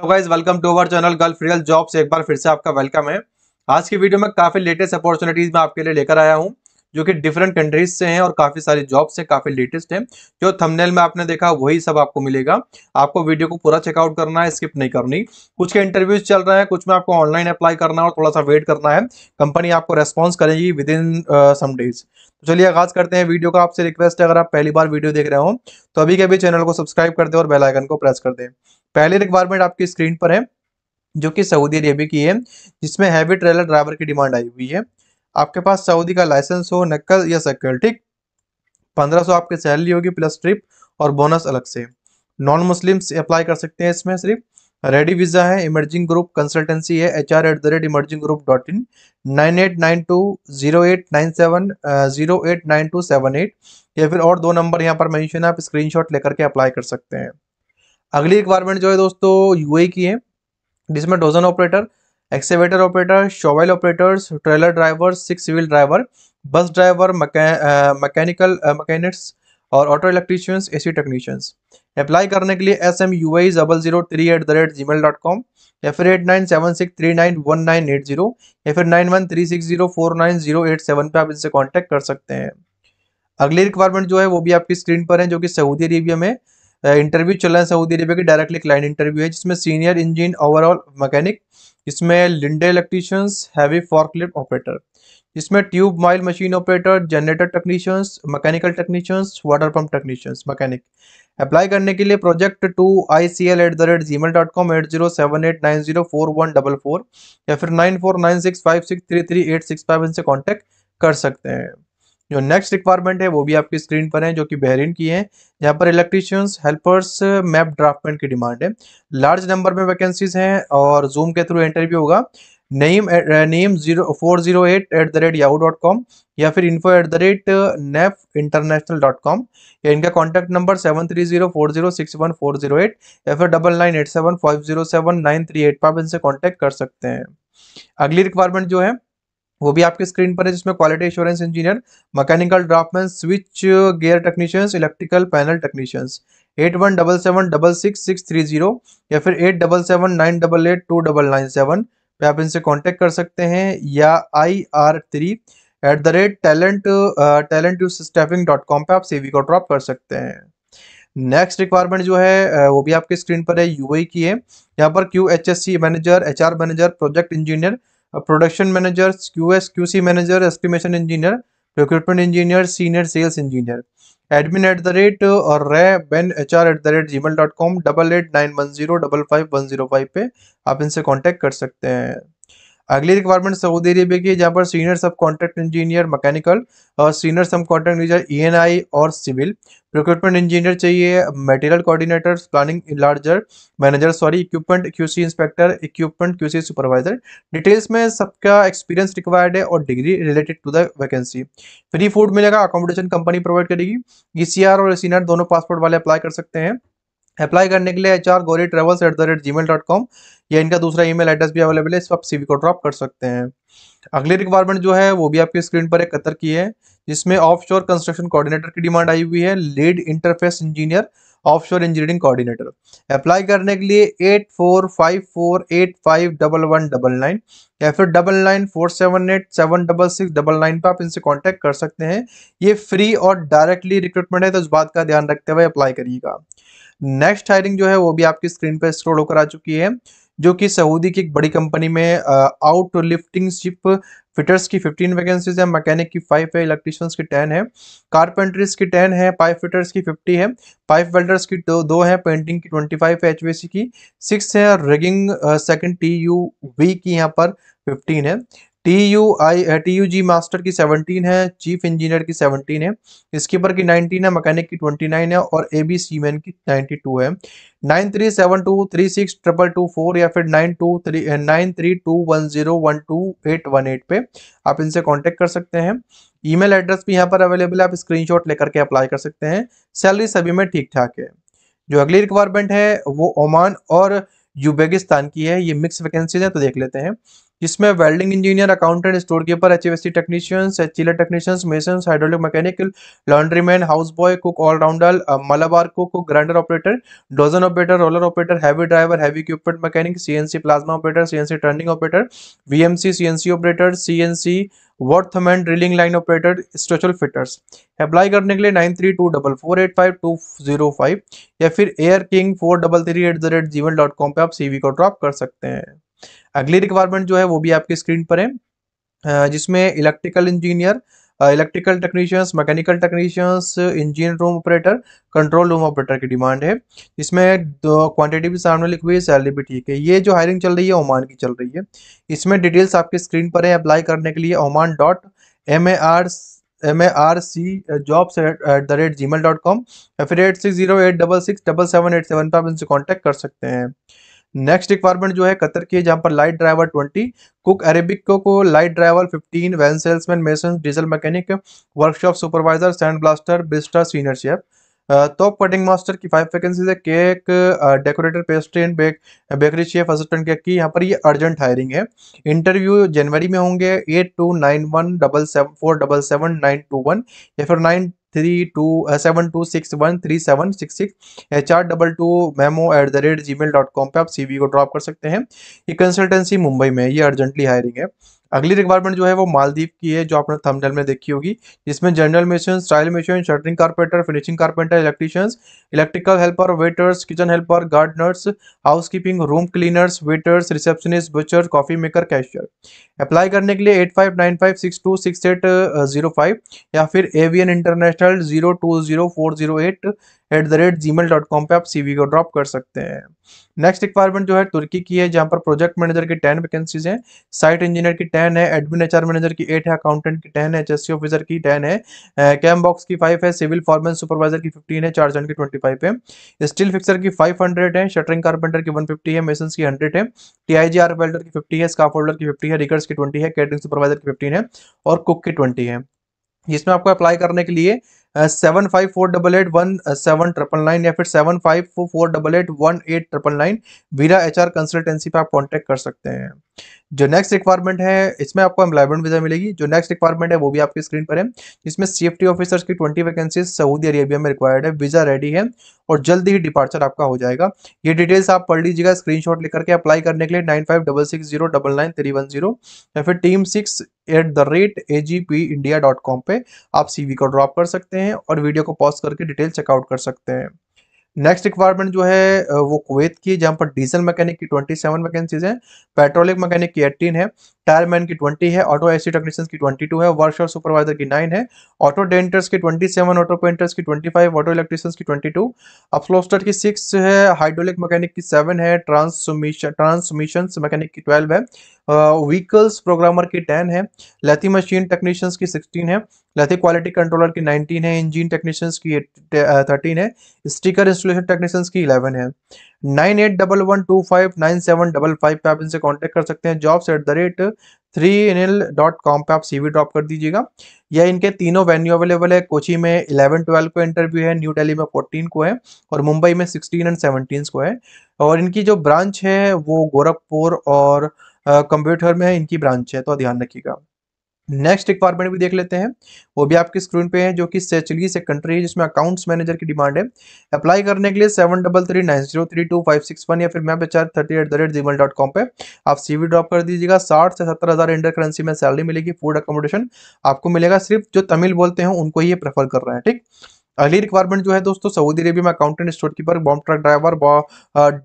hello guys welcome to our channel girl फ्रियल jobs एक बार फिर से आपका वेलकम है आज की वीडियो में काफी लेटेस्ट अपॉर्चुनिटीज मैं आपके लिए लेकर आया हूँ जो कि डिफरेंट कंट्रीज से हैं और काफ़ी सारी जॉब्स हैं काफ़ी लेटेस्ट हैं जो थंबनेल में आपने देखा वही सब आपको मिलेगा आपको वीडियो को पूरा चेकआउट करना है स्किप नहीं करनी कुछ के इंटरव्यूज चल रहे हैं कुछ में आपको ऑनलाइन अप्लाई करना है और थोड़ा सा वेट करना है कंपनी आपको रेस्पॉन्स करेगी विद इन सम डेज तो चलिए आगाज करते हैं वीडियो का आपसे रिक्वेस्ट है अगर आप पहली बार वीडियो देख रहे हो तो अभी के अभी चैनल को सब्सक्राइब कर दें और बेलाइकन को प्रेस कर दें पहली रिक्वायरमेंट आपकी स्क्रीन पर है जो कि सऊदी अरेबिया की है जिसमें हैवी ट्रेलर ड्राइवर की डिमांड आई हुई है आपके पास सऊदी का लाइसेंस हो नकल या शक्ल ठीक पंद्रह सौ आपकी सैलरी होगी प्लस ट्रिप और बोनस अलग से नॉन मुस्लिम अप्लाई कर सकते हैं इसमें सिर्फ रेडी वीज़ा है इमर्जिंग ग्रुप कंसल्टेंसी है H R at the rate emerging group dot in nine eight nine two zero eight nine seven zero eight nine two seven eight या फिर और दो नंबर यहाँ पर मैंशन है आप शॉट लेकर के अप्लाई कर सकते हैं अगली रिक्वायरमेंट जो है दोस्तों यूए e की है जिसमें dozer operator excavator operator shovel operators trailer driver six wheel driver bus driver mechanical mechanics और auto electricians A C technicians apply करने के लिए S M U I double zero three at the rate G mail dot com या फिर eight nine seven six three nine one nine eight zero या फिर nine one three six zero four nine zero eight seven पर आप इनसे contact कर सकते हैं अगली रिक्वायरमेंट जो है वो भी आपकी स्क्रीन पर है जो कि सऊदी अरेबिया में इंटरव्यू चल रहा है सऊदी अरेबिया की डायरेक्टली क्लाइंट इंटरव्यू है जिसमें सीनियर इंजीन ओवरऑल मैकेनिक इसमें Linde electricians heavy forklift operator इसमें tube mill machine operator generator technicians mechanical technicians water pump technicians mechanic apply करने के लिए project two I C L at the rate G mail dot com eight zero seven eight nine zero four one double four या फिर nine four nine six five six three three eight six five इनसे contact कर सकते हैं जो next requirement है वो भी आपकी स्क्रीन पर है जो कि बहरीन की है यहाँ पर इलेक्ट्रीशियंस हेल्पर्स मैप ड्राफ्टमेंट की डिमांड है लार्ज नंबर में वैकेंसीज हैं और जूम के थ्रू इंटरव्यू होगा name name zero four zero eight at the rate या फिर info at the rate Nef international dot com या इनका contact number seven three zero four zero six one four zero eight या फिर double nine eight seven five zero seven nine three eight पर आप इनसे contact कर सकते हैं अगली रिक्वायरमेंट जो है वो भी आपके स्क्रीन पर है जिसमें quality assurance engineer mechanical draftsman switch gear technicians electrical panel technicians eight one double seven double six six three zero या फिर eight double seven nine double eight two double nine seven पे आप इनसे contact कर सकते हैं या I R three at the rate talent talent two staffing dot com पर आप सीवी को ड्रॉप कर सकते हैं नेक्स्ट रिक्वायरमेंट जो है uh, वो भी आपके स्क्रीन पर है यूए e की है यहाँ पर Q H S C manager H R manager project engineer production manager Q S Q C manager estimation engineer recruitment engineer senior sales engineer admin at the rate और रे बेन H R at the rate G mail dot com double eight nine one zero double five one zero five पे आप इनसे contact कर सकते हैं अगली रिक्वायरमेंट सऊदी अरेबिया की जहाँ पर senior sub contract engineer mechanical और senior sub contract engineer E और सिविल रिक्रूटमेंट इंजीनियर चाहिए material coordinator planning larger manager sorry equipment QC inspector equipment QC supervisor details में सबका एक्सपीरियंस रिक्वायर्ड है और degree related to the vacancy free food मिलेगा accommodation company provide करेगी E e और senior दोनों passport वाले अप्लाई कर सकते हैं अप्लाई करने के लिए H R Gori travels at the rate G mail dot com या इनका दूसरा ईमेल एड्रेस भी अवेलेबल है इस आप सीवी को ड्रॉप कर सकते हैं अगली रिक्वायरमेंट जो है वो भी आपकी स्क्रीन पर एक कतर की है जिसमें ऑफ शोर कंस्ट्रक्शन कोऑर्डिनेटर की डिमांड आई हुई है lead interface engineer offshore engineering coordinator apply करने के लिए eight four five four eight five double one double nine या फिर double nine four seven eight seven double six double nine पर आप इनसे कॉन्टैक्ट कर सकते हैं ये फ्री और डायरेक्टली रिक्रूटमेंट है तो इस बात का ध्यान रखते हुए अप्लाई करिएगा नेक्स्ट हायरिंग जो है वो भी आपकी स्क्रीन पर स्क्रोल होकर आ चुकी है जो कि सऊदी की एक बड़ी कंपनी में आउट लिफ्टिंग शिप फिटर्स की 15 वैकेंसीज है मैकेनिक की 5 है इलेक्ट्रिशियंस की 10 है कारपेंट्रीज की 10 है पाइप फिटर्स की 50 है पाइप वेल्डर्स की दो दो है पेंटिंग की 25 है एच की 6 है रेगिंग सेकंड टी यू वी की यहाँ पर 15 है T U I T U G master की 17 है चीफ इंजीनियर की 17 है स्कीपर की 19 है मैकेनिक की 29 है और ए बी सी मैन की 92 है nine three seven two three six triple two four या फिर nine two three nine three two one zero one two eight one eight पे आप इनसे कांटेक्ट कर सकते हैं ईमेल एड्रेस भी यहाँ पर अवेलेबल है आप स्क्रीनशॉट लेकर के अप्लाई कर सकते हैं सैलरी सभी में ठीक ठाक है जो अगली रिक्वायरमेंट है वो ओमान और युबेगिस्तान की है ये मिक्स वैकेंसीज है तो देख लेते हैं जिसमें welding engineer accountant store keeper HVAC technicians chiller technicians mason hydraulic mechanical laundryman house boy cook all rounder Malabar cook grinder operator dozer operator roller operator heavy driver heavy equipment mechanic CNC plasma operator CNC turning operator VMC CNC operator CNC वर्थमैन drilling line operator structural fitters apply करने के लिए nine three two double four eight five two zero five या फिर air king four double three at the rate Jeevan dot com पर आप CV को drop कर सकते हैं अगली रिक्वायरमेंट जो है वो भी आपकी स्क्रीन पर है जिसमें electrical engineer electrical technicians mechanical technicians engine room operator control room operator की डिमांड है इसमें दो क्वांटिटी भी सामने लिखी हुई है सैलरी भी ठीक है ये जो हायरिंग चल रही है ओमान की चल रही है इसमें डिटेल्स आपकी स्क्रीन पर है अप्लाई करने के लिए Oman dot M A R M A R C jobs at the rate G mail dot com या फिर eight six zero eight double six double seven eight seven पर आप इनसे कॉन्टैक्ट कर सकते हैं नेक्स्ट रिक्वायरमेंट जो है कतर की जहां पर लाइट ड्राइवर ट्वेंटी कुक अरेबिको को light driver fifteen van salesman mason diesel mechanic workshop supervisor sand blaster बिस्टर senior chef top cutting master की फाइव वैकेंसीज है cake decorator pastry and bake bakery chef assistant cake की यहाँ पर ये urgent hiring है इंटरव्यू जनवरी में होंगे eight two nine one double seven four double seven nine two one या फिर nine three two seven to six one three seven six six H R double two memo at the rate G mail dot com पर आप सी को drop कर सकते हैं ये consultancy Mumbai में ये अर्जेंटली हायरिंग है अगली रिक्वायरमेंट जो है वो मालदीप की है जो आपने थंबनेल में देखी होगी जिसमें general mission style mission shuttering carpenter finishing carpenter electricians electrical helper waiters kitchen helper gardeners house keeping room cleaners waiters receptionist butcher coffee maker cashier apply करने के लिए eight five nine five six two six eight zero या फिर avian international zero two zero four zero eight at the rate G mail dot com पर आप सी we को drop कर सकते हैं नेक्स्ट रिक्वायरमेंट जो है तुर्की की है जहां पर प्रोजेक्ट मैनेजर की टेन वैकेंसीज हैं साइट इंजीनियर की टेन है एडमिन एचआर मैनेजर की एट है अकाउंटेंट की टेन है एच ऑफिसर की टेन है कैम बॉक्स की फाइव है सिविल फॉर्मन सुपरवाइजर की फिफ्टीन है चार्जन की ट्वेंटी फाइव है स्टील फिक्सर की फाइव हंड्रेड है शटरिंग कारपेंटर की वन फिफ्टी है मेसन की हंड्रेड है टी आर वेल्डर की फिफ्टी है स्काफ होल्डर की फिफ्टी है रिकर्स की ट्वेंटी है कैटरिंग सुपरवाइजर की फिफ्टीन है और कुक की ट्वेंटी है जिसमें आपको अप्लाई करने के लिए seven five four double eight one seven triple nine या फिर seven five four double eight one eight triple nine Veera H R consultancy पर आप कॉन्टैक्ट कर सकते हैं जो नेक्स्ट रिक्वायरमेंट है इसमें आपको एम्प्लॉयमेंट वीज़ा मिलेगी जो नेक्स्ट रिक्वायरमेंट है वो भी आपकी स्क्रीन पर है जिसमें सेफ्टी ऑफिसर्स की ट्वेंटी वैकेंसी सऊदी अरेबिया में रिक्वायर्ड है वीज़ा रेडी है और जल्दी ही डिपार्चर आपका हो जाएगा ये डिटेल्स आप पढ़ लीजिएगा स्क्रीन शॉट लेकर के अप्लाई करने के लिए nine five double six zero double nine three one zero या फिर team six at the rate A G P India dot com पर आप सी वी को ड्रॉप कर सकते हैं और वीडियो को पॉज करके डिटेल चेकआउट कर सकते हैं नेक्स्ट रिक्वायरमेंट जो है वो कुवैत की है जहाँ पर डीजल मैकेनिक की 27 वैकेंसीज हैं पेट्रोलिक मैकेनिक की 18 है टायरमैन की ट्वेंटी है ऑटो एसी टेक्नीशियन की ट्वेंटी टू है वर्कशॉप सुपरवाइजर की नाइन है ऑटो डेंटर्स की ट्वेंटी सेवन ऑटो पेंटर्स की ट्वेंटी फाइव ऑटो इलेक्ट्रीशियंस की ट्वेंटी टू अपफ्लोस्टर की सिक्स है हाइड्रोलिक मैकेनिक की सेवन है ट्रांसमिशन ट्रांसमिशन मैकेनिक की ट्वेल्व है व्हीकल्स uh, प्रोग्रामर की टेन है लेथी मशीन टेक्नीशियंस की सिक्सटीन है लेथी क्वालिटी कंट्रोलर की नाइनटीन है इंजीन टेक्नीशियंस की थर्टीन uh, है स्टिकर इंस्टॉलेशन टेक्नीशियंस की इलेवन है nine eight double one two five nine seven double five पे आप इनसे कांटेक्ट कर सकते हैं jobs at the rate three N L dot com पर आप वी ड्रॉप कर दीजिएगा या इनके तीनों वेन्यू अवेलेबल है कोची में इलेवन ट्वेल्व को इंटरव्यू है न्यू दिल्ली में फोर्टीन को है और मुंबई में सिक्सटीन एंड सेवनटीन को है और इनकी जो ब्रांच है वो गोरखपुर और कंप्यूटर में है इनकी ब्रांच है तो ध्यान रखिएगा नेक्स्ट रिक्वायरमेंट भी देख लेते हैं वो भी आपकी स्क्रीन पे है जो कि सैचलीस एक कंट्री है जिसमें अकाउंट्स मैनेजर की डिमांड है अप्लाई करने के लिए seven double three nine zero three two five six one या फिर मैं बेचार thirty at the rate Gmail dot com पर आप सीवी ड्रॉप कर दीजिएगा साठ से सत्तर हज़ार इंडियन करेंसी में सैलरी मिलेगी फूड अकोमोडेशन आपको मिलेगा सिर्फ जो तमिल बोलते हैं उनको ही प्रेफर कर रहे हैं ठीक अगली रिक्वायरमेंट जो है दोस्तों सऊदी अरेबिया में accountant store keeper boom truck driver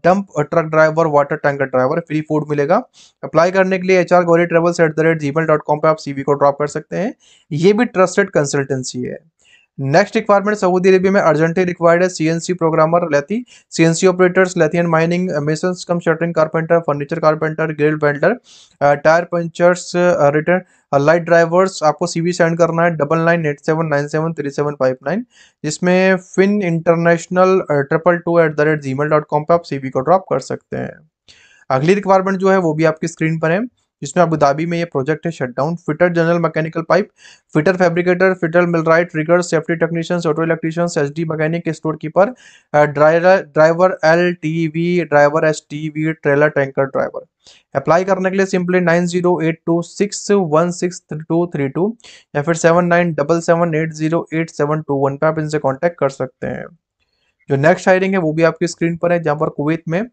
dump truck driver water tanker driver free food मिलेगा अप्लाई करने के लिए H R Gauri travels at the rate G mail dot com पर आप सीवी को ड्रॉप कर सकते हैं ये भी ट्रस्टेड कंसल्टेंसी है नेक्स्ट रिक्वायरमेंट सऊदी अरेबिया में अर्जेंटली रिक्वायर्ड है CNC programmer lathe CNC operators लेथियन mining mason cum shuttering carpenter furniture carpenter grill welder tyre punchers return light drivers आपको सीवी सेंड करना है double nine eight seven nine seven three seven five nine जिसमें fin international triple two at the rate G mail dot com पर आप CV को drop कर सकते हैं अगली रिक्वायरमेंट जो है वो भी आपकी स्क्रीन पर है जिसमें अबू धाबी में ये प्रोजेक्ट है shut down fitter general mechanical pipe fitter fabricator fitter millwright rigger safety technicians auto electricians S mechanic store keeper driver L T V driver S T V trailer tanker driver apply करने के लिए simply nine zero eight two six one six two three two या फिर seven nine double seven eight zero eight seven two one पर आप इनसे contact कर सकते हैं जो नेक्स्ट हायरिंग है वो भी आपकी स्क्रीन पर है जहां पर कुवैत में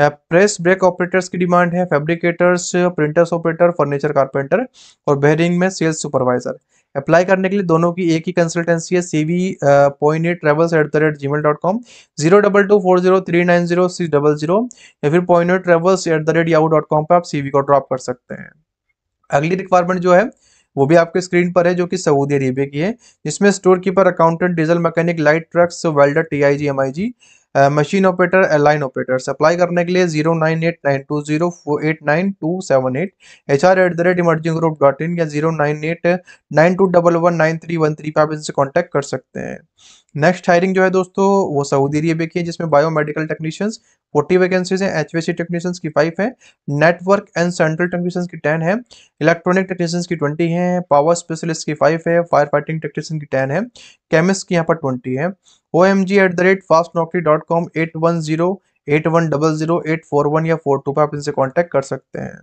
प्रेस ब्रेक ऑपरेटर्स की डिमांड है fabricators printers operator furniture carpenter और बहरीन में सेल्स सुपरवाइजर अप्लाई करने के लिए दोनों की एक ही कंसल्टेंसी है C V point eight travels at the rate G mail dot com zero double two four zero three nine zero six double zero या फिर point eight travels at the rate Yahoo dot com पर आप सी we को drop कर सकते हैं अगली requirement जो है वो भी आपके स्क्रीन पर है जो कि सऊदी अरेबिया की है जिसमें store keeper accountant diesel mechanic light trucks welder T I G M I G machine operator airline operator supply करने के लिए zero nine eight nine two zero four eight nine two seven eight H R at the rate emerging group dot in या zero nine eight nine two double one nine three one three पर आप इनसे contact कर सकते हैं next hiring जो है दोस्तों वो सऊदी अरेबिया की है जिसमें बायोमेडिकल टेक्नीशियंस फोर्टी वैकेंसीज हैं एचवीसी टेक्नीशियंस की फाइव है नेटवर्क एंड सेंट्रल टेक्नीशियंस की टेन है इलेक्ट्रॉनिक टेक्नीशियंस की ट्वेंटी है पावर स्पेशलिस्ट की फाइव है फायर फाइटिंग टेक्नीशियन की टेन है केमिस्ट की यहाँ पर ट्वेंटी है O M G at the rate fast Naukri dot com eight one zero eight one double zero eight four one या फोर टू पर आप इनसे कॉन्टैक्ट कर सकते हैं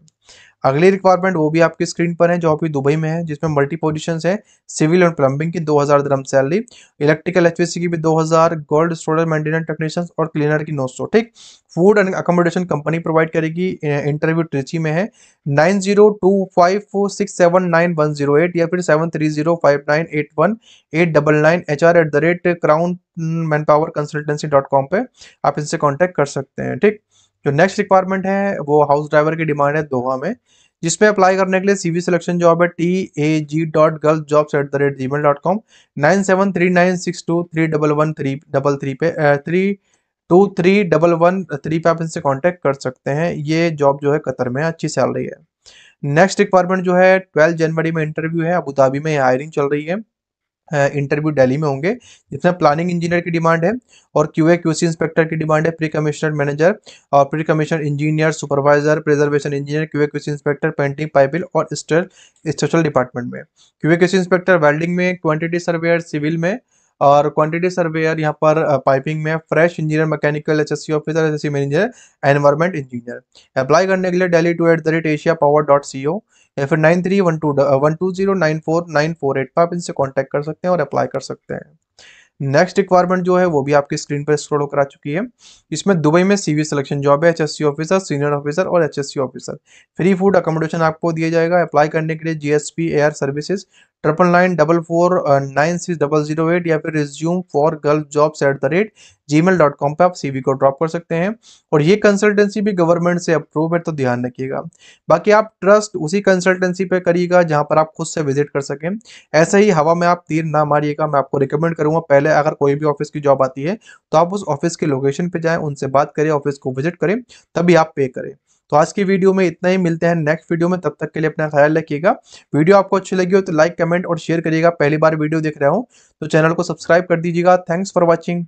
अगली रिक्वायरमेंट वो भी आपकी स्क्रीन पर है जो आपकी दुबई में है जिसमें मल्टी पोजिशन है सिविल और प्लम्बिंग की 2000 हज़ार दरम सैलरी इलेक्ट्रिकल एच की भी 2000 गोल्ड स्टोर मेंटेनेंस टेक्नीशियन और क्लीनर की 900 ठीक food and accommodation company provide करेगी इंटरव्यू ट्रिची में है nine zero two five four six seven nine one zero eight या फिर seven three zero five nine eight one eight double nine H R at the rate crown man power consultancy dot com पर आप इनसे contact कर सकते हैं ठीक जो नेक्स्ट रिक्वायरमेंट है वो हाउस ड्राइवर की डिमांड है दोहा में जिसमें अप्लाई करने के लिए सीवी सिलेक्शन जॉब है T A G dot girl jobs at the rate G mail dot com nine seven three nine six two three double one three double three पे three two three double one three पे आप इनसे contact कर सकते हैं ये job जो है कतर में अच्छी सैलरी है नेक्स्ट रिक्वायरमेंट जो है ट्वेल्थ जनवरी में इंटरव्यू है अबू धाबी में हायरिंग चल रही है इंटरव्यू दिल्ली में होंगे जिसमें प्लानिंग इंजीनियर की डिमांड है और क्यूए क्यूसी इंस्पेक्टर की डिमांड है प्री कमिश्नर मैनेजर और pre commissioner engineer supervisor preservation engineer QA QC inspector painting pipeline और स्टेल स्टेशल डिपार्टमेंट में क्यूए क्यूसी इंस्पेक्टर वेल्डिंग में क्वान्टिटी सर्वेयर सिविल में और क्वांटिटी सर्वेयर यहाँ पर पाइपिंग में fresh engineer mechanical H officer H manager environment engineer apply करने के लिए daily two at the rate Asia power dot C O या फिर nine three one two one two zero nine four nine four eight पर आप इनसे contact कर सकते हैं और अप्लाई कर सकते हैं नेक्स्ट रिक्वायरमेंट जो है वो भी आपकी स्क्रीन पर स्क्रोल होकर आ चुकी है इसमें दुबई में सीवी सिलेक्शन जॉब है एचएससी ऑफिसर सीनियर ऑफिसर और HSC officer free food accommodation आपको दिया जाएगा अप्लाई करने के लिए GSP air services triple nine double four nine six double zero eight या फिर resume for girl jobs at the rate G mail dot com पर आप सी को ड्रॉप कर सकते हैं और ये कंसल्टेंसी भी गवर्नमेंट से अप्रूव है तो ध्यान रखिएगा बाकी आप ट्रस्ट उसी कंसल्टेंसी पे करिएगा जहाँ पर आप खुद से विजिट कर सकें ऐसे ही हवा में आप तीर ना मारिएगा मैं आपको रिकमेंड करूँगा पहले अगर कोई भी ऑफिस की जॉब आती है तो आप उस ऑफिस के लोकेशन पर जाएँ उनसे बात करें ऑफिस को विजिट करें तभी आप पे करें तो आज की वीडियो में इतना ही मिलते हैं नेक्स्ट वीडियो में तब तक के लिए अपना ख्याल रखिएगा वीडियो आपको अच्छी लगी हो तो लाइक कमेंट और शेयर करिएगा पहली बार वीडियो देख रहे हो तो चैनल को सब्सक्राइब कर दीजिएगा थैंक्स फॉर वॉचिंग